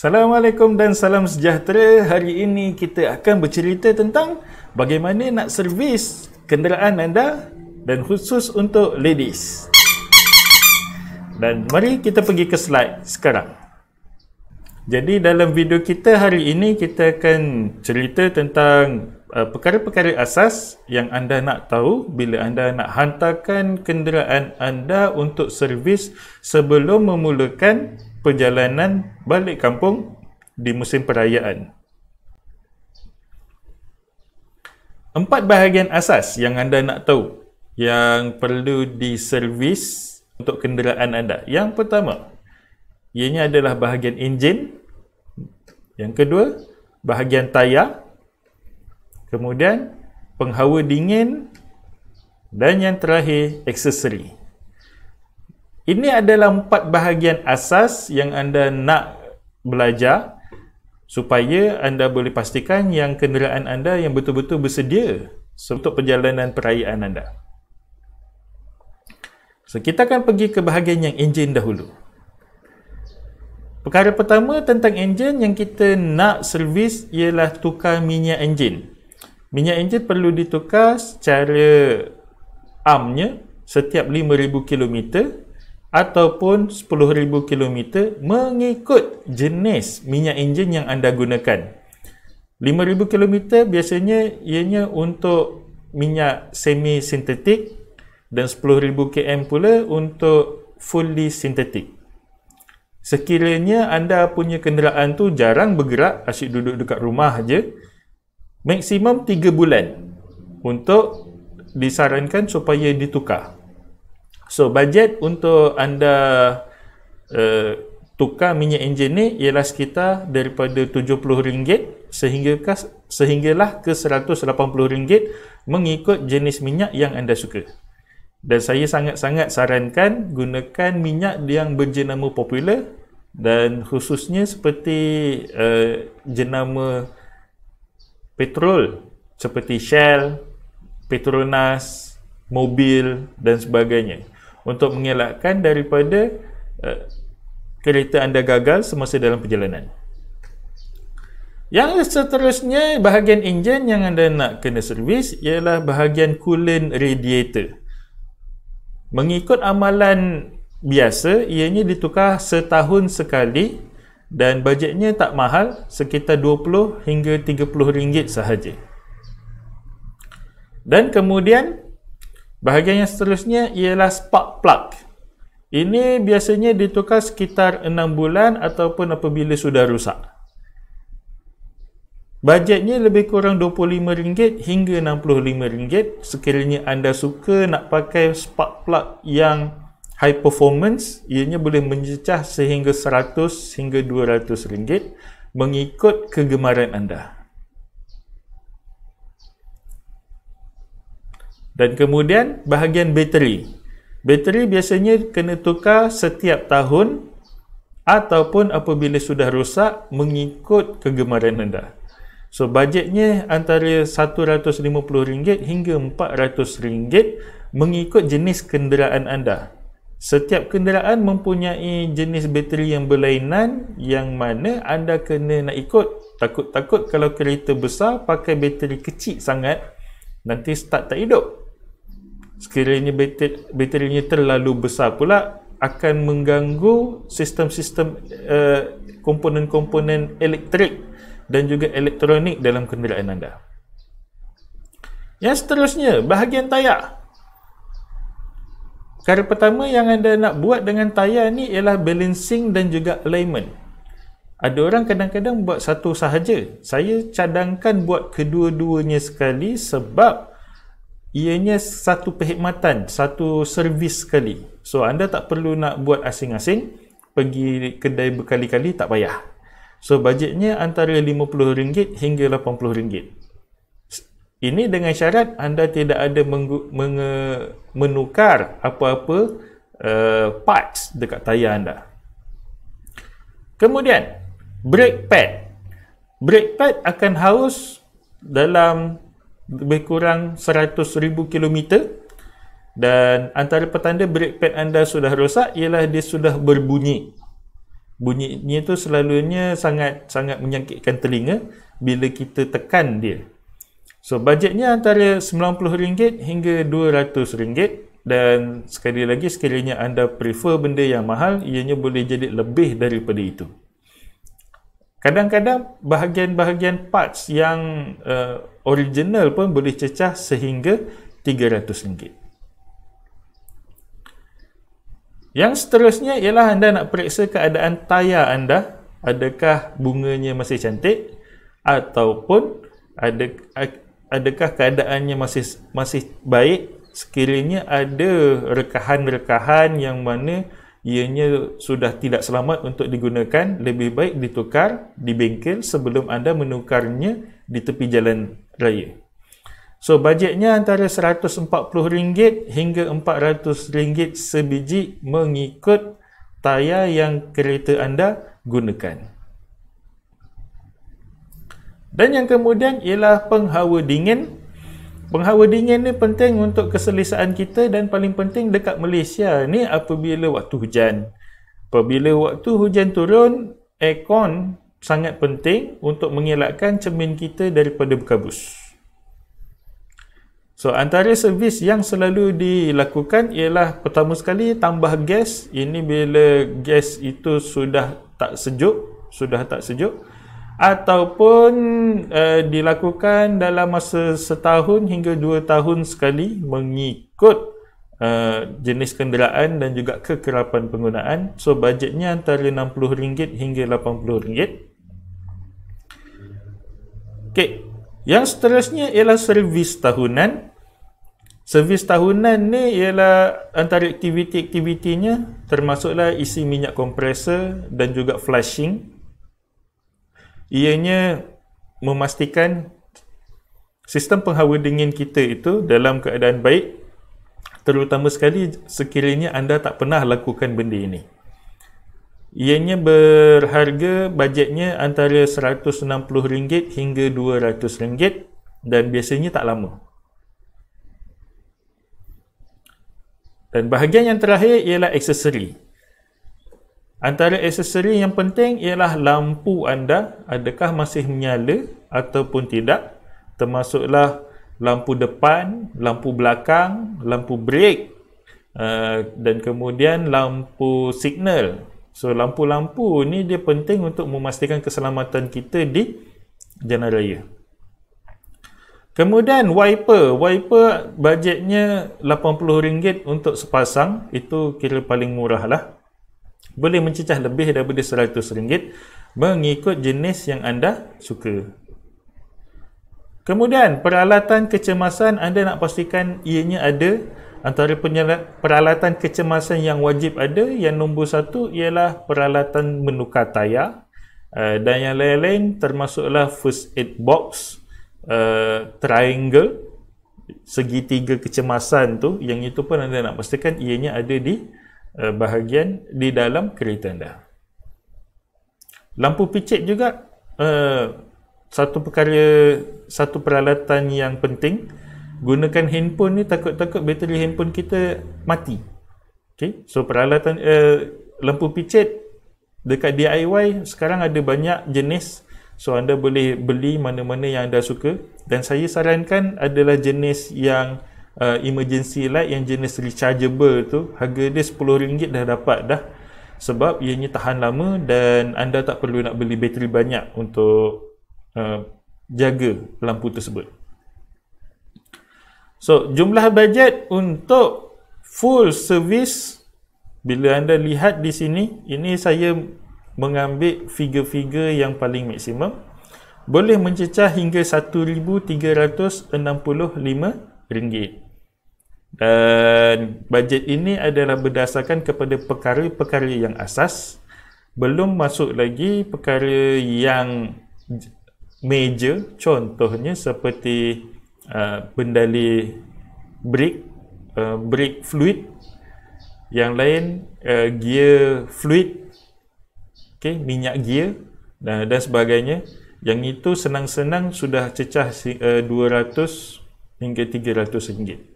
Assalamualaikum dan salam sejahtera. Hari ini kita akan bercerita tentang bagaimana nak servis kenderaan anda dan khusus untuk ladies. Dan mari kita pergi ke slide sekarang. Jadi dalam video kita hari ini kita akan cerita tentang uh, perkara-perkara asas yang anda nak tahu bila anda nak hantarkan kenderaan anda untuk servis sebelum memulakan perjalanan balik kampung di musim perayaan. Empat bahagian asas yang anda nak tahu yang perlu diservis untuk kenderaan anda. Yang pertama, ianya adalah bahagian enjin. Yang kedua, bahagian tayar. Kemudian, penghawa dingin. Dan yang terakhir, aksesori. Ini adalah empat bahagian asas yang anda nak belajar supaya anda boleh pastikan yang kenderaan anda yang betul-betul bersedia untuk perjalanan perayaan anda. So, kita akan pergi ke bahagian yang enjin dahulu. Perkara pertama tentang enjin yang kita nak servis ialah tukar minyak enjin. Minyak enjin perlu ditukar secara amnya setiap 5,000 kilometer ataupun 10,000 km mengikut jenis minyak enjin yang anda gunakan. 5,000 km biasanya ianya untuk minyak semi sintetik dan 10,000 km pula untuk fully sintetik. Sekiranya anda punya kenderaan tu jarang bergerak, asyik duduk dekat rumah aje, maksimum 3 bulan untuk disarankan supaya ditukar. So budget untuk anda uh, tukar minyak enjin ni ialah sekitar daripada RM70 sehingga ke, sehinggalah ke RM180 mengikut jenis minyak yang anda suka. Dan saya sangat-sangat sarankan gunakan minyak yang berjenama popular dan khususnya seperti uh, jenama petrol seperti Shell, Petronas, Mobil dan sebagainya untuk mengelakkan daripada uh, kereta anda gagal semasa dalam perjalanan yang seterusnya bahagian enjin yang anda nak kena servis ialah bahagian coolant radiator mengikut amalan biasa ianya ditukar setahun sekali dan bajetnya tak mahal sekitar 20 hingga 30 ringgit sahaja dan kemudian Bahagian yang seterusnya ialah spark plug. Ini biasanya ditukar sekitar 6 bulan ataupun apabila sudah rusak. Bajetnya lebih kurang RM25 hingga RM65 sekiranya anda suka nak pakai spark plug yang high performance ianya boleh mencecah sehingga RM100 hingga RM200 mengikut kegemaran anda. dan kemudian bahagian bateri bateri biasanya kena tukar setiap tahun ataupun apabila sudah rosak mengikut kegemaran anda so bajetnya antara RM150 hingga RM400 mengikut jenis kenderaan anda setiap kenderaan mempunyai jenis bateri yang berlainan yang mana anda kena nak ikut takut-takut kalau kereta besar pakai bateri kecil sangat nanti start tak hidup sekiranya bateri, baterinya terlalu besar pula akan mengganggu sistem-sistem uh, komponen-komponen elektrik dan juga elektronik dalam kenderaan anda yang seterusnya bahagian tayar cara pertama yang anda nak buat dengan tayar ni ialah balancing dan juga alignment ada orang kadang-kadang buat satu sahaja saya cadangkan buat kedua-duanya sekali sebab ianya satu perkhidmatan, satu servis sekali. So anda tak perlu nak buat asing-asing, pergi kedai berkali-kali tak payah. So bajetnya antara RM50 hingga RM80. Ini dengan syarat anda tidak ada menukar apa-apa uh, parts dekat tayar anda. Kemudian brake pad. Brake pad akan haus dalam lebih kurang 100,000 km dan antara petanda brake pad anda sudah rosak ialah dia sudah berbunyi bunyinya tu selalunya sangat sangat menyakitkan telinga bila kita tekan dia so bajetnya antara RM90 hingga RM200 dan sekali lagi sekiranya anda prefer benda yang mahal ianya boleh jadi lebih daripada itu kadang-kadang bahagian-bahagian parts yang uh, original pun boleh cecah sehingga RM300. Yang seterusnya ialah anda nak periksa keadaan tayar anda adakah bunganya masih cantik ataupun ada adakah keadaannya masih masih baik sekiranya ada rekahan-rekahan yang mana ianya sudah tidak selamat untuk digunakan lebih baik ditukar di bengkel sebelum anda menukarnya di tepi jalan raya. So bajetnya antara RM140 hingga RM400 sebiji mengikut tayar yang kereta anda gunakan. Dan yang kemudian ialah penghawa dingin. Penghawa dingin ni penting untuk keselesaan kita dan paling penting dekat Malaysia ni apabila waktu hujan. Apabila waktu hujan turun, aircon sangat penting untuk mengelakkan cermin kita daripada berkabus. So antara servis yang selalu dilakukan ialah pertama sekali tambah gas. Ini bila gas itu sudah tak sejuk, sudah tak sejuk ataupun uh, dilakukan dalam masa setahun hingga dua tahun sekali mengikut uh, jenis kenderaan dan juga kekerapan penggunaan. So bajetnya antara RM60 hingga RM80. Okay, Yang seterusnya ialah servis tahunan. Servis tahunan ni ialah antara aktiviti-aktivitinya termasuklah isi minyak kompresor dan juga flushing. Ianya memastikan sistem penghawa dingin kita itu dalam keadaan baik terutama sekali sekiranya anda tak pernah lakukan benda ini. Ianya berharga bajetnya antara RM160 hingga RM200 dan biasanya tak lama. Dan bahagian yang terakhir ialah aksesori. Antara aksesori yang penting ialah lampu anda adakah masih menyala ataupun tidak termasuklah lampu depan, lampu belakang, lampu brake eh, dan kemudian lampu signal So lampu-lampu ni dia penting untuk memastikan keselamatan kita di jalan raya. Kemudian wiper, wiper bajetnya RM80 untuk sepasang, itu kira paling murah lah. Boleh mencecah lebih daripada RM100 mengikut jenis yang anda suka. Kemudian peralatan kecemasan anda nak pastikan ianya ada antara peralatan kecemasan yang wajib ada yang nombor satu ialah peralatan menukar tayar uh, dan yang lain-lain termasuklah first aid box uh, triangle segitiga kecemasan tu yang itu pun anda nak pastikan ianya ada di uh, bahagian di dalam kereta anda lampu picit juga uh, satu perkara satu peralatan yang penting gunakan handphone ni takut-takut bateri handphone kita mati. Okay, so peralatan uh, lampu picit dekat DIY sekarang ada banyak jenis so anda boleh beli mana-mana yang anda suka dan saya sarankan adalah jenis yang uh, emergency light yang jenis rechargeable tu harga dia RM10 dah dapat dah sebab ianya tahan lama dan anda tak perlu nak beli bateri banyak untuk uh, jaga lampu tersebut So jumlah bajet untuk full service bila anda lihat di sini ini saya mengambil figure-figure yang paling maksimum boleh mencecah hingga RM1,365 dan bajet ini adalah berdasarkan kepada perkara-perkara yang asas belum masuk lagi perkara yang major contohnya seperti Uh, bendali break, uh, brake fluid yang lain uh, gear fluid okay, minyak gear dan, uh, dan sebagainya yang itu senang-senang sudah cecah uh, 200 hingga 300 ringgit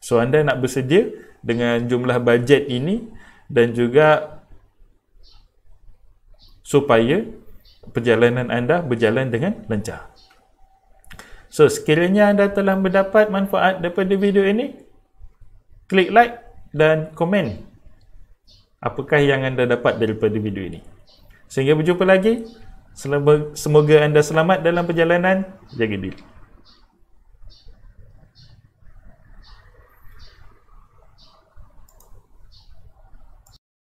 so anda nak bersedia dengan jumlah bajet ini dan juga supaya perjalanan anda berjalan dengan lancar So sekiranya anda telah mendapat manfaat daripada video ini, klik like dan komen apakah yang anda dapat daripada video ini. Sehingga berjumpa lagi. Semoga anda selamat dalam perjalanan. Jaga diri.